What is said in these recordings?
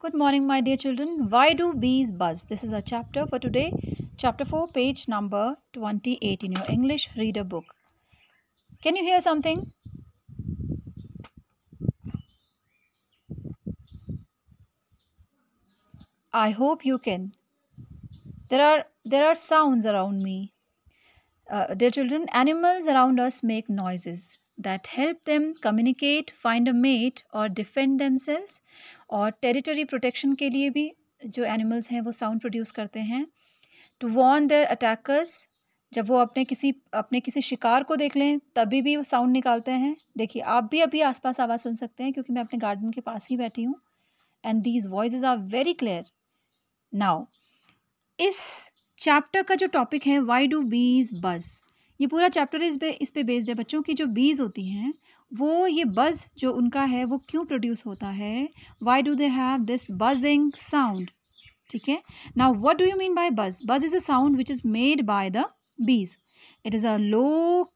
Good morning, my dear children. Why do bees buzz? This is a chapter for today. Chapter 4, page number 28 in your English reader book. Can you hear something? I hope you can. There are, there are sounds around me. Uh, dear children, animals around us make noises that help them communicate, find a mate, or defend themselves और territory protection के लिए भी जो animals हैं वो sound produce करते हैं to Warne the attackers जब वो अपने किसी अपने किसी शिकार को देख लें तभी भी वो साउंड निकालते हैं देखिए आप भी अभी आसपास आवाज़ सुन सकते हैं क्योंकि मैं अपने गार्डन के पास ही बैठी हूँ and these voice are very clear now इस चैप्टर का जो टॉपिक है वाई डू बीज बज़ ये पूरा चैप्टर इस पे इस पे बेस्ड है बच्चों की जो बीज होती हैं वो ये बज़ जो उनका है वो क्यों प्रोड्यूस होता है why do they have this buzzing sound ठीक है ना what do you mean by buzz buzz is a sound which is made by the bees it is a low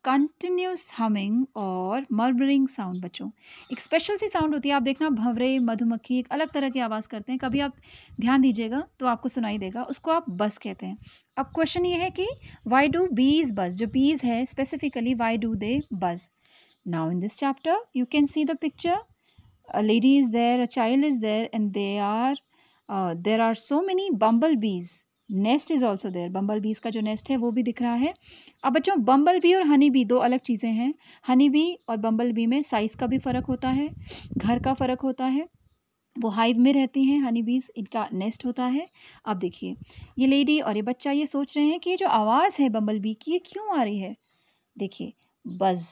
continuous humming और मर्मरिंग साउंड बच्चों एक special सी sound होती है आप देखना भंवरे मधुमक्खी एक अलग तरह की आवाज़ करते हैं कभी आप ध्यान दीजिएगा तो आपको सुनाई देगा उसको आप बस कहते हैं अब क्वेश्चन ये है कि वाई डू बीज बस जो बीज है specifically Y do they buzz now in this chapter you can see the picture a lady is there a child is there and they are there are so many bumble bees nest is also there bumble bees का जो nest है वो भी दिख रहा है अब बच्चों बम्बल बी और हनी बी दो अलग चीज़ें हैं हनी बी और बम्बल बी में साइज़ का भी फ़र्क होता है घर का फ़र्क होता है वो हाइव में रहती हैं हनी बीज इनका नेस्ट होता है अब देखिए ये लेडी और ये बच्चा ये सोच रहे हैं कि ये जो आवाज़ है बम्बल बी की ये क्यों आ रही है देखिए बज़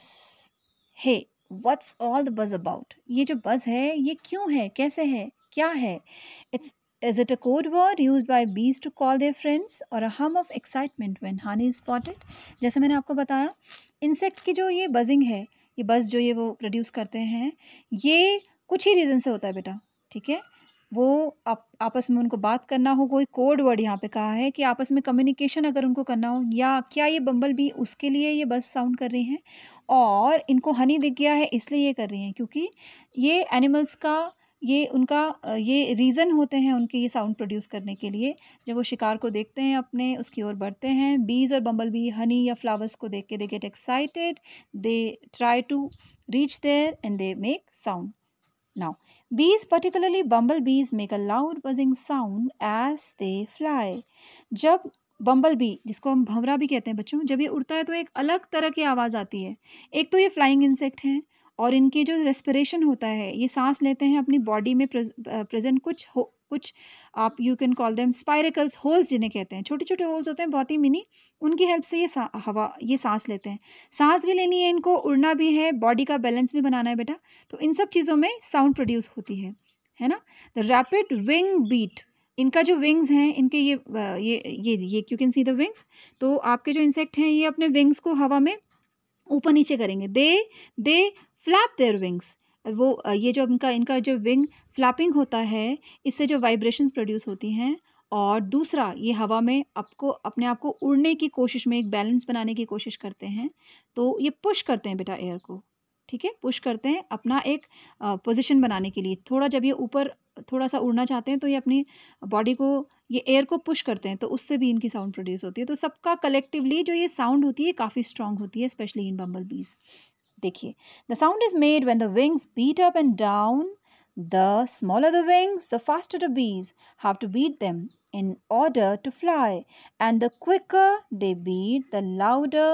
है what's all the buzz about ये जो बज़ है ये क्यों है कैसे है क्या है it's Is it a code word used by bees to call their friends or a hum of excitement when honey is spotted? जैसे मैंने आपको बताया इंसेक्ट की जो ये बजिंग है ये बज जो ये वो प्रोड्यूस करते हैं ये कुछ ही रीज़न से होता है बेटा ठीक है वो आप आपस में उनको बात करना हो कोई कोड वर्ड यहाँ पे कहा है कि आपस में कम्युनिकेशन अगर उनको करना हो या क्या ये बम्बल भी उसके लिए ये बस साउंड कर रही हैं और इनको हनी दिख गया है इसलिए ये कर रही हैं क्योंकि ये एनिमल्स का ये उनका ये रीज़न होते हैं उनके ये साउंड प्रोड्यूस करने के लिए जब वो शिकार को देखते हैं अपने उसकी ओर बढ़ते हैं बीज और बम्बल बी हनी या फ्लावर्स को देख के they get excited they try to reach there and they make sound now bees particularly bumble bees make a loud buzzing sound as they fly जब बम्बल बी जिसको हम भंवरा भी कहते हैं बच्चों जब ये उड़ता है तो एक अलग तरह की आवाज़ आती है एक तो ये फ्लाइंग इंसेक्ट हैं और इनके जो रेस्पिरेशन होता है ये सांस लेते हैं अपनी बॉडी में प्रेजेंट कुछ हो कुछ आप you can call them spiracles holes जिन्हें कहते हैं छोटे छोटे होल्स होते हैं बहुत ही मिनी उनकी हेल्प से ये हवा ये सांस लेते हैं सांस भी लेनी है इनको उड़ना भी है बॉडी का बैलेंस भी बनाना है बेटा तो इन सब चीज़ों में साउंड प्रोड्यूस होती है है ना द रैपिड विंग बीट इनका जो विंग्स हैं इनके ये ये ये ये you can see the wings तो आपके जो इंसेक्ट हैं ये अपने विंग्स को हवा में ऊपर नीचे करेंगे they they flap their wings वो ये जो इनका इनका जो विंग फ्लैपिंग होता है इससे जो वाइब्रेशन प्रोड्यूस होती हैं और दूसरा ये हवा में आपको अपने आप को उड़ने की कोशिश में एक बैलेंस बनाने की कोशिश करते हैं तो ये पुश करते हैं बेटा एयर को ठीक है पुश करते हैं अपना एक पोजीशन बनाने के लिए थोड़ा जब ये ऊपर थोड़ा सा उड़ना चाहते हैं तो ये अपनी बॉडी को ये एयर को पुश करते हैं तो उससे भी इनकी साउंड प्रोड्यूस होती है तो सबका कलेक्टिवली जो ये साउंड होती है काफ़ी स्ट्रांग होती है स्पेशली इन बम्बल बीज़ देखिए the sound is made when the wings beat up and down The smaller the wings, the faster the bees have to beat them in order to fly. And the quicker they beat, the louder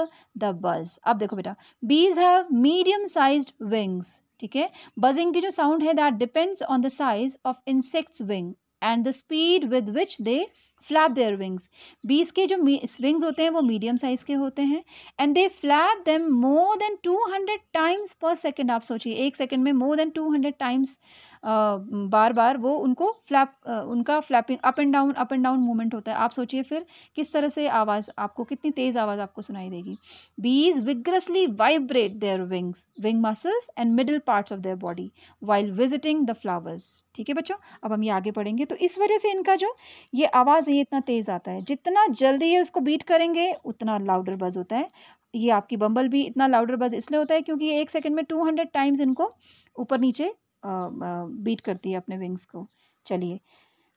the buzz. अब देखो बेटा bees have medium sized wings. ठीक है buzzing की जो sound है that depends on the size of insect's wing and the speed with which they flap their wings बीस के जो विंग्स होते हैं वो मीडियम साइज़ के होते हैं and they flap them more than two hundred times per second आप सोचिए एक सेकेंड में more than two hundred times बार बार वो उनको फ्लैप उनका flapping up and down up and down movement होता है आप सोचिए फिर किस तरह से आवाज़ आपको कितनी तेज़ आवाज़ आपको सुनाई देगी bees vigorously vibrate their wings wing muscles and middle parts of their body while visiting the flowers ठीक है बच्चों अब हम ये आगे पढ़ेंगे तो इस वजह से इनका जो ये आवाज़ ये इतना तेज़ आता है जितना जल्दी ये उसको बीट करेंगे उतना लाउडर बज होता है ये आपकी बम्बल भी इतना लाउडर बज इसलिए होता है क्योंकि ये एक सेकंड में टू हंड्रेड टाइम्स इनको ऊपर नीचे बीट करती है अपने विंग्स को चलिए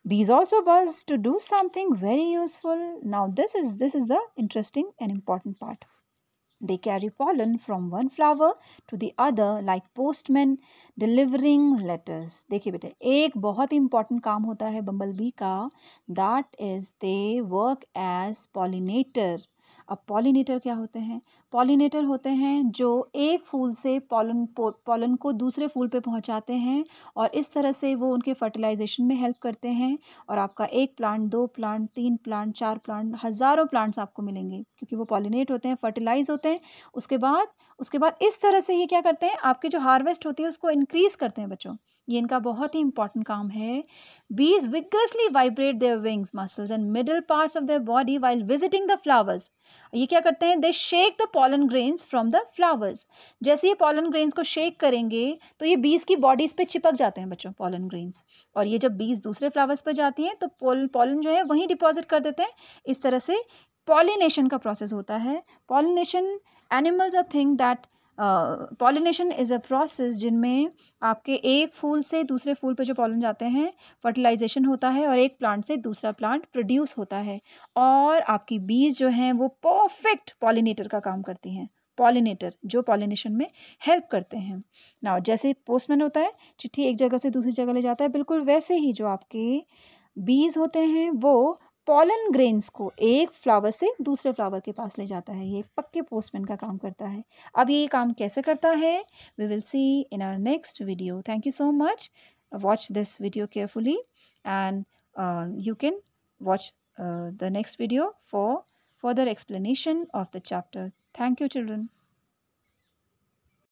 bees also buzz to do something very useful now this is this is the interesting and important part they carry pollen from one flower to the other like postman delivering letters देखिए बेटे एक बहुत ही important काम होता है bumble bee का that is they work as pollinator अब पॉलिनेटर क्या होते हैं पॉलिनेटर होते हैं जो एक फूल से पॉलन पॉलन को दूसरे फूल पे पहुंचाते हैं और इस तरह से वो उनके फर्टिलाइजेशन में हेल्प करते हैं और आपका एक प्लांट दो प्लांट तीन प्लांट चार प्लांट हज़ारों प्लांट्स आपको मिलेंगे क्योंकि वो पॉलिनेट होते हैं फर्टिलाइज होते हैं उसके बाद उसके बाद इस तरह से ये क्या करते हैं आपकी जो हार्वेस्ट होती है उसको इनक्रीज़ करते हैं बच्चों ये इनका बहुत ही इंपॉर्टेंट काम है bees vigorously vibrate their wings muscles and middle parts of their body while visiting the flowers ये क्या करते हैं they shake the pollen grains from the flowers जैसे ये पॉलन ग्रेन्स को शेक करेंगे तो ये बीज की बॉडीज़ पे चिपक जाते हैं बच्चों पॉलन ग्रेन्स और ये जब बीज दूसरे फ्लावर्स पर जाती हैं तो पॉलन जो है वहीं डिपॉजिट कर देते हैं इस तरह से पॉलिनेशन का प्रोसेस होता है pollination animals are thing that pollination is a process जिनमें आपके एक फूल से दूसरे फूल पे जो पॉलन जाते हैं फर्टिलाइजेशन होता है और एक प्लांट से दूसरा प्लांट प्रोड्यूस होता है और आपकी बीज जो हैं वो परफेक्ट पॉलिनेटर का काम करती हैं पॉलिनेटर जो पॉलिनेशन में हेल्प करते हैं ना जैसे पोस्टमैन होता है चिट्ठी एक जगह से दूसरी जगह ले जाता है बिल्कुल वैसे ही जो आपके बीज होते हैं वो पॉलन ग्रेन्स को एक फ्लावर से दूसरे फ्लावर के पास ले जाता है ये पक्के पोस्टमैन का काम करता है अब ये काम कैसे करता है we will see in our next video thank you so much watch this video carefully and you can watch the next video for further explanation of the chapter thank you children